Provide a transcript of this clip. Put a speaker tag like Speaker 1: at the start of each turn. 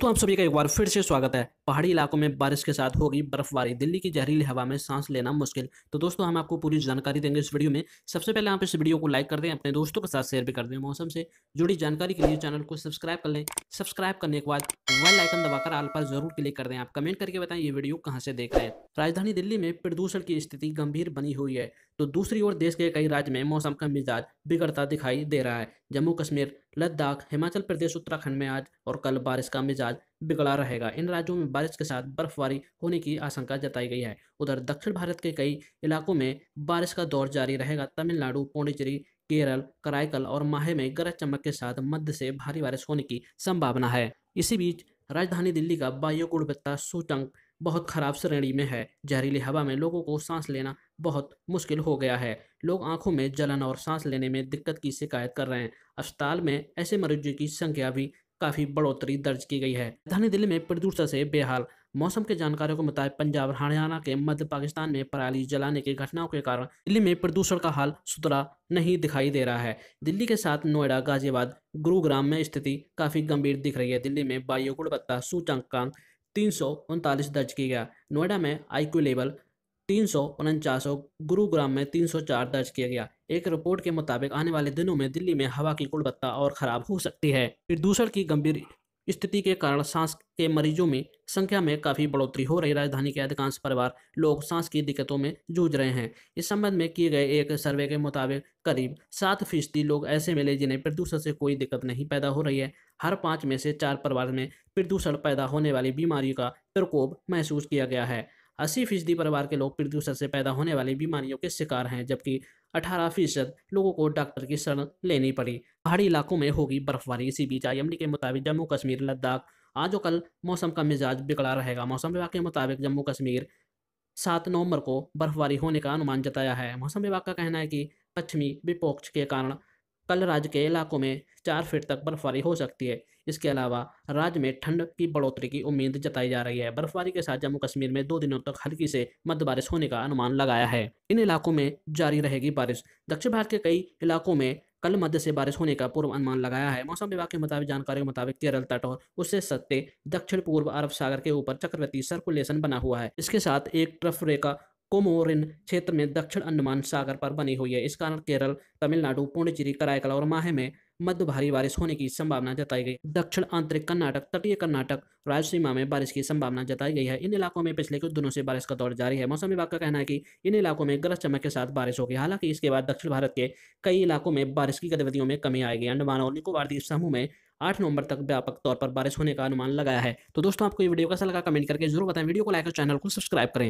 Speaker 1: दोस्तों आप सभी का एक बार फिर से स्वागत है पहाड़ी इलाकों में बारिश के साथ होगी बर्फबारी दिल्ली की जहरीली हवा में सांस लेना मुश्किल तो दोस्तों हम आपको पूरी जानकारी देंगे इस वीडियो में सबसे पहले आप इस वीडियो को लाइक कर दें अपने दोस्तों के साथ शेयर भी कर दें मौसम से जुड़ी जानकारी के लिए चैनल को सब्सक्राइब कर लें सब्सक्राइब करने के बाद वेल आइकन दबाकर आल पर जरूर क्लिक कर दें आप कमेंट करके बताएं ये वीडियो कहाँ से देख रहे हैं राजधानी दिल्ली में प्रदूषण की स्थिति गंभीर बनी हुई है तो दूसरी ओर देश के कई राज्य में मौसम का मिजाज बिगड़ता दिखाई दे रहा है जम्मू कश्मीर लद्दाख हिमाचल प्रदेश उत्तराखंड में आज और कल बारिश का मिजाज बिगड़ा रहेगा इन राज्यों में बारिश के साथ बर्फबारी होने की आशंका जताई गई है उधर दक्षिण भारत के कई इलाकों में बारिश का दौर जारी रहेगा तमिलनाडु पौंडीचेरी केरल कराईकल और माहे में गरज चमक के साथ मध्य से भारी बारिश होने की संभावना है इसी बीच राजधानी दिल्ली का वायु गुणवत्ता सूचक बहुत ख़राब श्रेणी में है जहरीली हवा में लोगों को सांस लेना बहुत मुश्किल हो गया है लोग आंखों में जलन और सांस लेने में दिक्कत की शिकायत कर रहे हैं अस्पताल में ऐसे मरीजों की संख्या भी काफ़ी बढ़ोतरी दर्ज की गई है राजधानी दिल्ली में प्रदूषण से बेहाल मौसम के जानकारों के मुताबिक पंजाब हरियाणा के मध्य पाकिस्तान में पराली जलाने की घटनाओं के कारण दिल्ली में प्रदूषण का हाल सुधरा नहीं दिखाई दे रहा है दिल्ली के साथ नोएडा गाजियाबाद गुरुग्राम में स्थिति काफ़ी गंभीर दिख रही है दिल्ली में वायु गुणवत्ता सूचकांक तीन सौ उनतालीस दर्ज किया गया नोएडा में क्यू लेवल तीन सौ गुरुग्राम में 304 दर्ज किया गया एक रिपोर्ट के मुताबिक आने वाले दिनों में दिल्ली में हवा की गुणवत्ता और खराब हो सकती है प्रदूषण की गंभीर स्थिति के कारण सांस के मरीजों में संख्या में काफ़ी बढ़ोतरी हो रही राजधानी के अधिकांश परिवार लोग सांस की दिक्कतों में जूझ रहे हैं इस संबंध में किए गए एक सर्वे के मुताबिक करीब सात फीसदी लोग ऐसे मिले जिन्हें प्रदूषण से कोई दिक्कत नहीं पैदा हो रही है हर पाँच में से चार परिवार में प्रदूषण पैदा होने वाली बीमारी का प्रकोप महसूस किया गया है अस्सी फीसदी परिवार के लोग प्रदूषण से पैदा होने वाली बीमारियों के शिकार हैं जबकि अठारह फीसद लोगों को डॉक्टर की शरण लेनी पड़ी पहाड़ी इलाकों में होगी बर्फबारी इसी बीच आईएमडी के मुताबिक जम्मू कश्मीर लद्दाख आज और कल मौसम का मिजाज बिगड़ा रहेगा मौसम विभाग के मुताबिक जम्मू कश्मीर सात नवंबर को बर्फबारी होने का अनुमान जताया है मौसम विभाग का कहना है कि पश्चिमी विपक्ष के कारण कल राज्य के इलाकों में चार फीट तक बर्फबारी हो सकती है इसके अलावा राज्य में ठंड की बढ़ोतरी की उम्मीद जताई जा रही है बर्फबारी के साथ जम्मू कश्मीर में दो दिनों तक हल्की से मध्य बारिश होने का अनुमान लगाया है इन इलाकों में जारी रहेगी बारिश दक्षिण भारत के कई इलाकों में कल मध्य से बारिश होने का पूर्व अनुमान लगाया है मौसम विभाग के मुताबिक जानकारी के मुताबिक केरल तट और उससे सत्ते दक्षिण पूर्व अरब सागर के ऊपर चक्रवर्ती सर्कुलेशन बना हुआ है इसके साथ एक ट्रफ रेखा कोमोरिन क्षेत्र में दक्षिण अंडमान सागर पर बनी हुई है इस कारण केरल तमिलनाडु पुण्डचेरी करायकल और माहे में मध्य भारी बारिश होने की संभावना जताई गई दक्षिण आंतरिक कर्नाटक तटीय कर्नाटक रायसीमा में बारिश की संभावना जताई गई है इन इलाकों में पिछले कुछ दिनों से बारिश का दौर जारी है मौसम विभाग का कहना है कि इन इलाकों में गरज चमक के साथ बारिश होगी हालांकि इसके बाद दक्षिण भारत के कई इलाकों में बारिश की गतिविधियों में कमी आएगी अंडमान और निकोबार द्वीप समूह में आठ नवंबर तक व्यापक तौर पर बारिश होने का अनुमान लगाया है तो दोस्तों आपको ये वीडियो कैसा लगा कमेंट करके जरूर बताएं वीडियो को लाइक और चैनल को सब्सक्राइब करें